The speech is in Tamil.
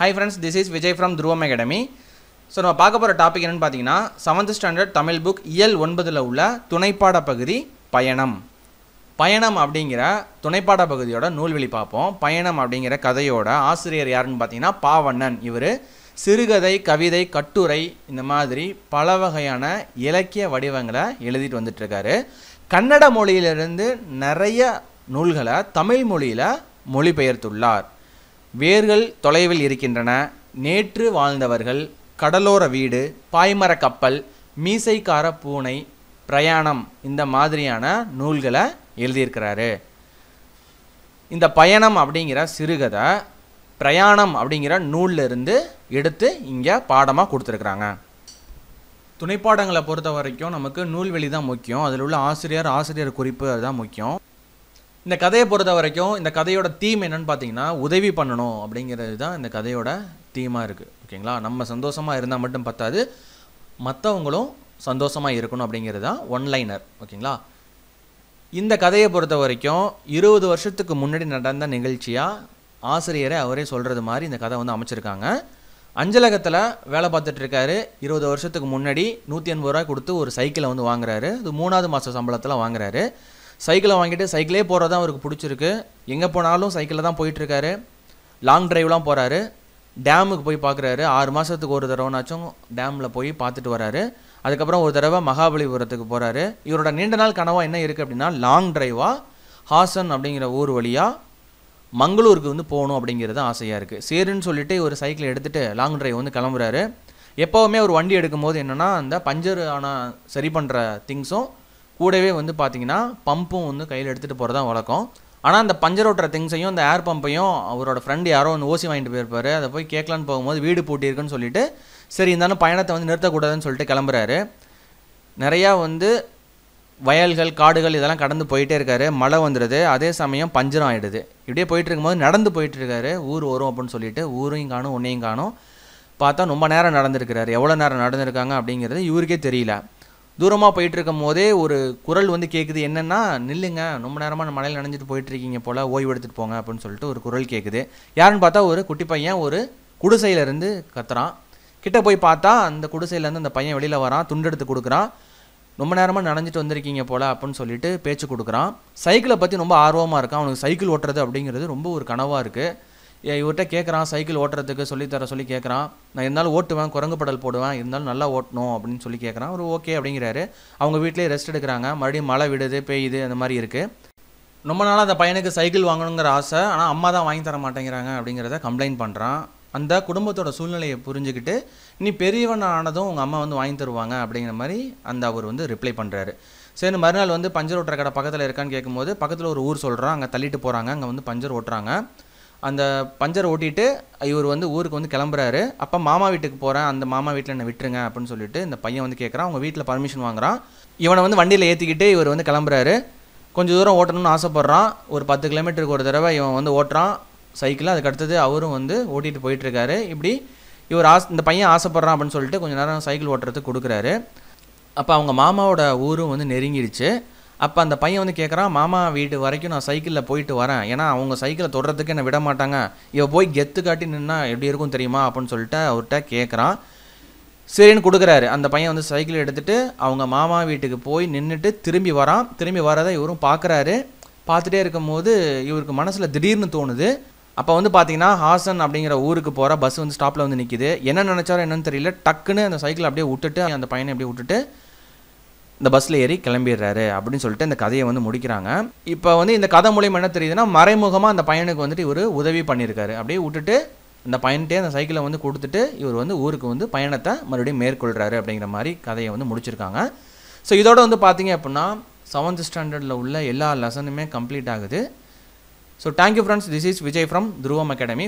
high friends this is Vijay from Dhruvam academy so நம்ம பார்க்க போகிற டாபிக் என்னென்னு பார்த்தீங்கன்னா செவன்த் ஸ்டாண்டர்ட் தமிழ் புக் இயல் ஒன்பதில் உள்ள துணைப்பாட பகுதி பயணம் பயணம் அப்படிங்கிற துணைப்பாட பகுதியோட நூல்வெளி பார்ப்போம் பயணம் அப்படிங்கிற கதையோட ஆசிரியர் யாருன்னு பார்த்தீங்கன்னா பாவண்ணன் இவர் சிறுகதை கவிதை கட்டுரை இந்த மாதிரி பல வகையான இலக்கிய வடிவங்களை எழுதிட்டு வந்துட்டுருக்காரு கன்னட மொழியிலிருந்து நிறைய நூல்களை தமிழ் மொழியில் மொழிபெயர்த்துள்ளார் வேர்கள் தொலைவில் இருக்கின்றன நேற்று வாழ்ந்தவர்கள் கடலோர வீடு பாய்மர கப்பல் மீசைக்கார பூனை பிரயாணம் இந்த மாதிரியான நூல்களை எழுதியிருக்கிறாரு இந்த பயணம் அப்படிங்கிற சிறுகதை பிரயாணம் அப்படிங்கிற நூலில் இருந்து எடுத்து இங்கே பாடமாக கொடுத்துருக்குறாங்க துணைப்பாடங்களை பொறுத்த வரைக்கும் நமக்கு நூல்வெளி தான் முக்கியம் அதில் உள்ள ஆசிரியர் ஆசிரியர் குறிப்பு அதுதான் முக்கியம் இந்த கதையை பொறுத்த வரைக்கும் இந்த கதையோட தீம் என்னென்னு பார்த்தீங்கன்னா உதவி பண்ணணும் அப்படிங்கிறது தான் இந்த கதையோட தீமாக இருக்குது ஓகேங்களா நம்ம சந்தோஷமாக இருந்தால் மட்டும் பத்தாது மற்றவங்களும் சந்தோஷமாக இருக்கணும் அப்படிங்கிறது தான் ஒன்லைனர் ஓகேங்களா இந்த கதையை பொறுத்த வரைக்கும் இருபது வருஷத்துக்கு முன்னாடி நடந்த நிகழ்ச்சியாக ஆசிரியரை அவரே சொல்கிறது மாதிரி இந்த கதை வந்து அமைச்சிருக்காங்க அஞ்சலகத்தில் வேலை பார்த்துட்ருக்காரு இருபது வருஷத்துக்கு முன்னாடி நூற்றி எண்பது ரூபா கொடுத்து ஒரு சைக்கிளை வந்து வாங்குறாரு இது மூணாவது மாத சம்பளத்தில் வாங்குறாரு சைக்கிளை வாங்கிட்டு சைக்கிளே போகிறது தான் அவருக்கு பிடிச்சிருக்கு எங்கே போனாலும் சைக்கிளில் தான் போயிட்டுருக்காரு லாங் ட்ரைவ்லாம் போகிறாரு டேமுக்கு போய் பார்க்குறாரு ஆறு மாதத்துக்கு ஒரு தடவைனாச்சும் டேமில் போய் பார்த்துட்டு வராரு அதுக்கப்புறம் ஒரு தடவை மகாபலிபுரத்துக்கு போகிறாரு இவரோட நீண்ட நாள் கனவாக என்ன இருக்குது அப்படின்னா லாங் ட்ரைவாக ஹாசன் அப்படிங்கிற ஊர் வழியாக மங்களூருக்கு வந்து போகணும் அப்படிங்கிறது ஆசையாக இருக்குது சரின்னு சொல்லிட்டு ஒரு சைக்கிளை எடுத்துகிட்டு லாங் ட்ரைவ் வந்து கிளம்புறாரு எப்போவுமே ஒரு வண்டி எடுக்கும்போது என்னென்னா அந்த பஞ்சர் ஆனால் சரி பண்ணுற திங்ஸும் கூடவே வந்து பார்த்தீங்கன்னா பம்பும் வந்து கையில் எடுத்துகிட்டு போகிறது தான் வழக்கம் ஆனால் அந்த பஞ்சர் ஓட்டுற திங்ஸையும் அந்த ஏர் பம்பையும் அவரோட ஃப்ரெண்டு யாரோ ஒன்று ஓசி வாங்கிட்டு போயிருப்பார் அதை போய் கேட்கலான்னு போகும்போது வீடு பூட்டியிருக்குன்னு சொல்லிட்டு சரி இருந்தாலும் பயணத்தை வந்து நிறுத்தக்கூடாதுன்னு சொல்லிட்டு கிளம்புறாரு நிறையா வந்து வயல்கள் காடுகள் இதெல்லாம் கடந்து போயிட்டே இருக்காரு மழை வந்துடுது அதே சமயம் பஞ்சரம் ஆகிடுது இப்படியே போயிட்டு இருக்கும்போது நடந்து போயிட்டு இருக்காரு ஊர் வரும் அப்படின்னு சொல்லிட்டு ஊரையும் காணும் ஒன்றையும் காணும் பார்த்தா ரொம்ப நேரம் நடந்திருக்கிறாரு எவ்வளோ நேரம் நடந்திருக்காங்க அப்படிங்கிறது இவருக்கே தெரியல தூரமாக போயிட்டு இருக்கும் போதே ஒரு குரல் வந்து கேட்குது என்னென்னா நில்லுங்க ரொம்ப நேரமாக மலையில் நனைஞ்சிட்டு போயிட்டுருக்கீங்க போல் ஓய்வு எடுத்துகிட்டு போங்க அப்படின்னு சொல்லிட்டு ஒரு குரல் கேட்குது யாருன்னு பார்த்தா ஒரு குட்டி பையன் ஒரு குடிசையிலேருந்து கத்துறான் கிட்ட போய் பார்த்தா அந்த குடிசையிலேருந்து அந்த பையன் வெளியில் வரான் துண்டு எடுத்து கொடுக்குறான் ரொம்ப நேரமாக நனைஞ்சிட்டு வந்திருக்கீங்க போல் அப்படின்னு சொல்லிட்டு பேச்சு கொடுக்குறான் சைக்கிளை பற்றி ரொம்ப ஆர்வமாக இருக்கான் அவனுக்கு சைக்கிள் ஓட்டுறது அப்படிங்கிறது ரொம்ப ஒரு கனவாக இருக்குது இவர்கிட்ட கேட்குறான் சைக்கிள் ஓட்டுறதுக்கு சொல்லித்தர சொல்லி கேட்குறான் நான் இருந்தாலும் ஓட்டுவேன் குரங்கு படல் போடுவேன் இருந்தாலும் நல்லா ஓட்டணும் அப்படின்னு சொல்லி கேட்குறான் ஒரு ஓகே அப்படிங்கிறாரு அவங்க வீட்டிலே ரெஸ்ட் எடுக்கிறாங்க மறுபடியும் மழை விடுது பெய்யுது அந்த மாதிரி இருக்குது ரொம்ப நாளாக அந்த பையனுக்கு சைக்கிள் வாங்கணுங்கிற ஆசை ஆனால் அம்மா தான் வாங்கி தர மாட்டேங்கிறாங்க அப்படிங்கிறத கம்ப்ளைண்ட் பண்ணுறான் அந்த குடும்பத்தோட சூழ்நிலையை புரிஞ்சுக்கிட்டு நீ பெரியவன் ஆனதும் உங்கள் அம்மா வந்து வாங்கி தருவாங்க அப்படிங்கிற மாதிரி அந்த அவர் வந்து ரிப்ளை பண்ணுறாரு சரி மறுநாள் வந்து பஞ்சர் ஓட்டுற கடை பக்கத்தில் இருக்கான்னு கேட்கும்போது பக்கத்தில் ஒரு ஊர் சொல்கிறான் அங்கே தள்ளிட்டு போகிறாங்க அங்கே வந்து பஞ்சர் ஓட்டுறாங்க அந்த பஞ்சரை ஓட்டிட்டு இவர் வந்து ஊருக்கு வந்து கிளம்புறாரு அப்போ மாமா வீட்டுக்கு போகிறேன் அந்த மாமா வீட்டில் என்னை விட்டுருங்க அப்படின்னு சொல்லிட்டு இந்த பையன் வந்து கேட்குறான் அவங்க வீட்டில் பர்மிஷன் வாங்குறான் இவனை வந்து வண்டியில் ஏற்றிக்கிட்டு இவர் வந்து கிளம்புறாரு கொஞ்சம் தூரம் ஓட்டணும்னு ஆசைப்பட்றான் ஒரு பத்து கிலோமீட்டருக்கு ஒரு தடவை இவன் வந்து ஓட்டுறான் சைக்கிள் அடுத்தது அவரும் வந்து ஓட்டிகிட்டு போயிட்டுருக்காரு இப்படி இவர் ஆஸ் இந்த பையன் ஆசைப்பட்றான் அப்படின்னு சொல்லிட்டு கொஞ்சம் நேரம் சைக்கிள் ஓட்டுறதுக்கு கொடுக்குறாரு அப்போ அவங்க மாமாவோட ஊரும் வந்து நெருங்கிடுச்சு அப்போ அந்த பையன் வந்து கேட்குறான் மாமா வீட்டு வரைக்கும் நான் சைக்கிளில் போயிட்டு வரேன் ஏன்னா அவங்க சைக்கிளை தொடுறதுக்கு என்னை விட மாட்டாங்க இவன் போய் கெத்து காட்டி நின்னா எப்படி இருக்கும் தெரியுமா அப்படின்னு சொல்லிட்டு அவர்கிட்ட கேட்குறான் சரின்னு கொடுக்குறாரு அந்த பையன் வந்து சைக்கிள் எடுத்துகிட்டு அவங்க மாமா வீட்டுக்கு போய் நின்றுட்டு திரும்பி வரான் திரும்பி வரதை இவரும் பார்க்குறாரு பார்த்துட்டே இருக்கும்போது இவருக்கு மனசில் திடீர்னு தோணுது அப்போ வந்து பார்த்தீங்கன்னா ஹாசன் அப்படிங்கிற ஊருக்கு போகிற பஸ் வந்து ஸ்டாப்பில் வந்து நிற்கிது என்ன நினச்சாரோ என்னன்னு தெரியல டக்குன்னு அந்த சைக்கிள் அப்படியே விட்டுட்டு அந்த பையனை அப்படியே விட்டுட்டு இந்த பஸ்ஸில் ஏறி கிளம்பிடுறாரு அப்படின்னு சொல்லிட்டு இந்த கதையை வந்து முடிக்கிறாங்க இப்போ வந்து இந்த கதை மூலியம் என்ன தெரியுதுன்னா மறைமுகமாக அந்த பையனுக்கு வந்துட்டு இவர் உதவி பண்ணியிருக்காரு அப்படியே விட்டுட்டு அந்த பையன்ட்டே அந்த சைக்கிளை வந்து கொடுத்துட்டு இவர் வந்து ஊருக்கு வந்து பயணத்தை மறுபடியும் மேற்கொள்கிறாரு அப்படிங்கிற மாதிரி கதையை வந்து முடிச்சிருக்காங்க ஸோ இதோட வந்து பார்த்தீங்க அப்படின்னா செவன்த் ஸ்டாண்டர்டில் உள்ள எல்லா லெசனுமே கம்ப்ளீட் ஆகுது so thank you friends this is Vijay from Dhruvam academy